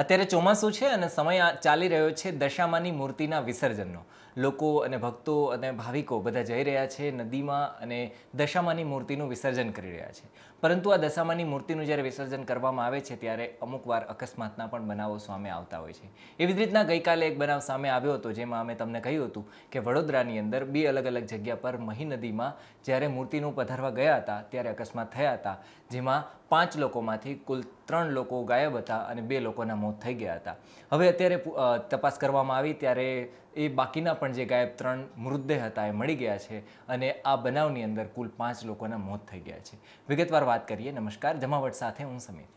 અત્યારે ચોમાસું છે અને સમય ચાલી રહ્યો છે દશામાની મૂર્તિના વિસર્જનનો લોકો અને ભક્તો અને ભાવિકો બધા જઈ રહ્યા છે નદીમાં અને દશામાની મૂર્તિનું વિસર્જન કરી રહ્યા છે પરંતુ આ દશામાની મૂર્તિનું જ્યારે વિસર્જન કરવામાં આવે છે ત્યારે અમુક વાર અકસ્માતના પણ બનાવો સામે આવતા હોય છે એવી જ રીતના ગઈકાલે એક બનાવ સામે આવ્યો હતો જેમાં અમે તમને કહ્યું હતું કે વડોદરાની અંદર બે અલગ અલગ જગ્યા પર મહી નદીમાં જ્યારે મૂર્તિનું પધારવા ગયા હતા ત્યારે અકસ્માત થયા હતા જેમાં પાંચ લોકોમાંથી કુલ ત્રણ લોકો ગાયબ હતા અને બે લોકોના મોત મોત થઈ ગયા હતા હવે અત્યારે તપાસ કરવામાં આવી ત્યારે એ બાકીના પણ જે ગાયબ ત્રણ મૃતદેહ હતા એ મળી ગયા છે અને આ બનાવની અંદર કુલ પાંચ લોકોના મોત થઈ ગયા છે વિગતવાર વાત કરીએ નમસ્કાર જમાવટ સાથે હું સમીર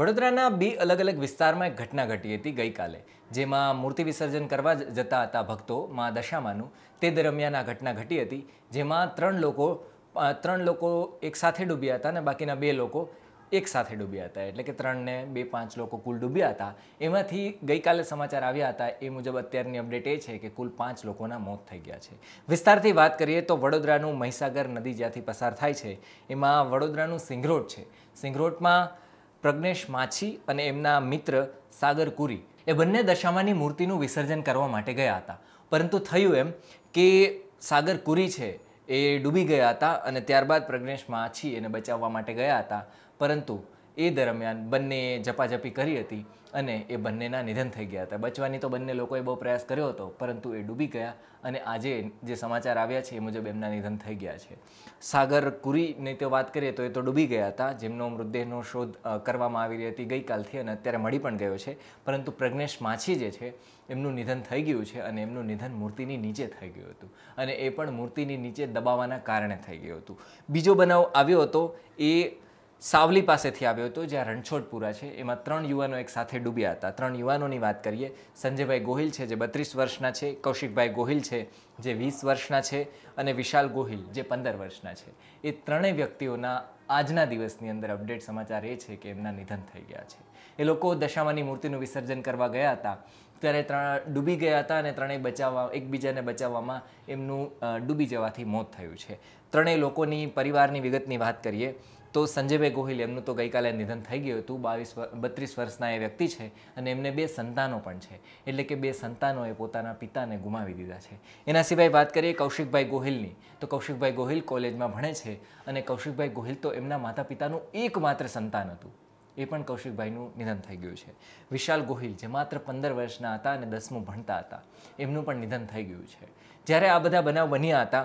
વડોદરાના બે અલગ અલગ વિસ્તારમાં એક ઘટના ઘટી હતી ગઈકાલે જેમાં મૂર્તિ વિસર્જન કરવા જતા હતા ભક્તો મા દશામાનું તે દરમિયાન આ ઘટના ઘટી હતી જેમાં ત્રણ લોકો ત્રણ લોકો એક સાથે ડૂબ્યા હતા અને બાકીના બે લોકો એક સાથે ડૂબ્યા હતા એટલે કે ત્રણને બે પાંચ લોકો કુલ ડૂબ્યા હતા એમાંથી ગઈકાલે સમાચાર આવ્યા હતા એ મુજબ અત્યારની અપડેટ એ છે કે કુલ પાંચ લોકોના મોત થઈ ગયા છે વિસ્તારથી વાત કરીએ તો વડોદરાનું મહીસાગર નદી જ્યાંથી પસાર થાય છે એમાં વડોદરાનું સિંગરોટ છે સિંગરોટમાં પ્રજ્ઞેશ માછી અને એમના મિત્ર સાગર કુરી એ બંને દશામાની મૂર્તિનું વિસર્જન કરવા માટે ગયા હતા પરંતુ થયું એમ કે સાગર કુરી છે એ ડૂબી ગયા હતા અને ત્યારબાદ પ્રજ્ઞેશ માછી એને બચાવવા માટે ગયા હતા પરંતુ એ દરમિયાન બંનેએ ઝપાઝપી કરી હતી અને એ બંનેના નિધન થઈ ગયા હતા બચવાની તો બંને લોકોએ બહુ પ્રયાસ કર્યો હતો પરંતુ એ ડૂબી ગયા અને આજે જે સમાચાર આવ્યા છે એ મુજબ એમના નિધન થઈ ગયા છે સાગર કુરીની તો વાત કરીએ તો એ તો ડૂબી ગયા હતા જેમનો મૃતદેહનો શોધ કરવામાં આવી રહી હતી ગઈકાલથી અને અત્યારે મળી પણ ગયો છે પરંતુ પ્રજ્ઞેશ માછી જે છે એમનું નિધન થઈ ગયું છે અને એમનું નિધન મૂર્તિની નીચે થઈ ગયું હતું અને એ પણ મૂર્તિની નીચે દબાવવાના કારણે થઈ ગયું હતું બીજો બનાવ આવ્યો હતો એ સાવલી પાસેથી આવ્યો હતો જ્યાં રણછોડપુરા છે એમાં ત્રણ યુવાનો એક સાથે ડૂબ્યા હતા ત્રણ યુવાનોની વાત કરીએ સંજયભાઈ ગોહિલ છે જે બત્રીસ વર્ષના છે કૌશિકભાઈ ગોહિલ છે જે વીસ વર્ષના છે અને વિશાલ ગોહિલ જે પંદર વર્ષના છે એ ત્રણેય વ્યક્તિઓના આજના દિવસની અંદર અપડેટ સમાચાર એ છે કે એમના નિધન થઈ ગયા છે એ લોકો દશામાની મૂર્તિનું વિસર્જન કરવા ગયા હતા ત્યારે ત્રણ ડૂબી ગયા હતા અને ત્રણેય બચાવવા એકબીજાને બચાવવામાં એમનું ડૂબી જવાથી મોત થયું છે ત્રણેય લોકોની પરિવારની વિગતની વાત કરીએ તો સંજયભાઈ ગોહિલ એમનું તો ગઈકાલે નિધન થઈ ગયું હતું બાવીસ બત્રીસ વર્ષના એ વ્યક્તિ છે અને એમને બે સંતાનો પણ છે એટલે કે બે સંતાનોએ પોતાના પિતાને ગુમાવી દીધા છે એના સિવાય વાત કરીએ કૌશિકભાઈ ગોહિલની તો કૌશિકભાઈ ગોહિલ કોલેજમાં ભણે છે અને કૌશિકભાઈ ગોહિલ તો એમના માતા પિતાનું એકમાત્ર સંતાન હતું એ પણ કૌશિકભાઈનું નિધન થઈ ગયું છે વિશાલ ગોહિલ જે માત્ર પંદર વર્ષના હતા અને દસમું ભણતા હતા એમનું પણ નિધન થઈ ગયું છે જ્યારે આ બધા બનાવ બન્યા હતા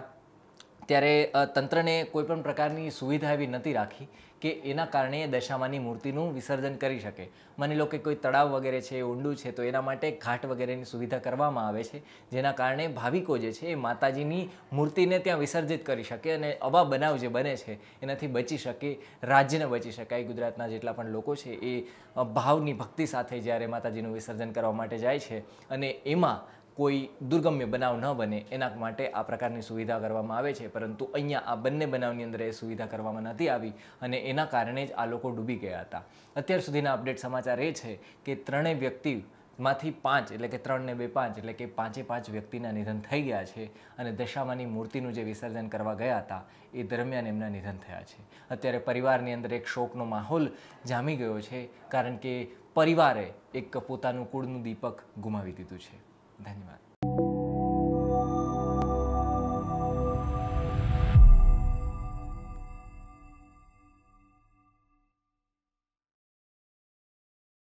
ત્યારે તંત્રને કોઈપણ પ્રકારની સુવિધા એવી નથી રાખી કે એના કારણે દશામાની મૂર્તિનું વિસર્જન કરી શકે માની લો કે કોઈ તળાવ વગેરે છે ઊંડું છે તો એના માટે ઘાટ વગેરેની સુવિધા કરવામાં આવે છે જેના કારણે ભાવિકો જે છે એ માતાજીની મૂર્તિને ત્યાં વિસર્જિત કરી શકે અને અવા બનાવ જે બને છે એનાથી બચી શકે રાજ્યને બચી શકાય ગુજરાતના જેટલા પણ લોકો છે એ ભાવની ભક્તિ સાથે જ્યારે માતાજીનું વિસર્જન કરવા માટે જાય છે અને એમાં કોઈ દુર્ગમ્ય બનાવ ન બને એના માટે આ પ્રકારની સુવિધા કરવામાં આવે છે પરંતુ અહીંયા આ બંને બનાવની અંદર એ સુવિધા કરવામાં નથી આવી અને એના કારણે જ આ લોકો ડૂબી ગયા હતા અત્યાર સુધીના અપડેટ સમાચાર એ છે કે ત્રણેય વ્યક્તિ માંથી પાંચ એટલે કે ત્રણ ને બે પાંચ એટલે કે પાંચે પાંચ વ્યક્તિના નિધન થઈ ગયા છે અને દશામાની મૂર્તિનું જે વિસર્જન કરવા ગયા હતા એ દરમિયાન એમના નિધન થયા છે અત્યારે પરિવારની અંદર એક શોકનો માહોલ જામી ગયો છે કારણ કે પરિવારે એક પોતાનું કુળનું દીપક ગુમાવી દીધું છે 带你们。